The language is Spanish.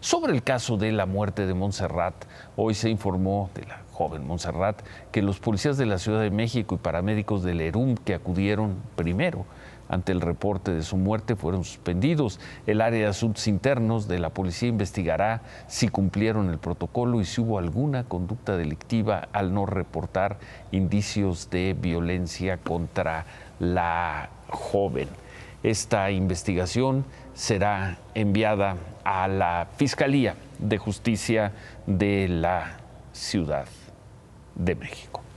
Sobre el caso de la muerte de Montserrat, hoy se informó de la joven Montserrat que los policías de la Ciudad de México y paramédicos del ERUM que acudieron primero ante el reporte de su muerte fueron suspendidos. El área de asuntos internos de la policía investigará si cumplieron el protocolo y si hubo alguna conducta delictiva al no reportar indicios de violencia contra la joven. Esta investigación será enviada a la Fiscalía de Justicia de la Ciudad de México.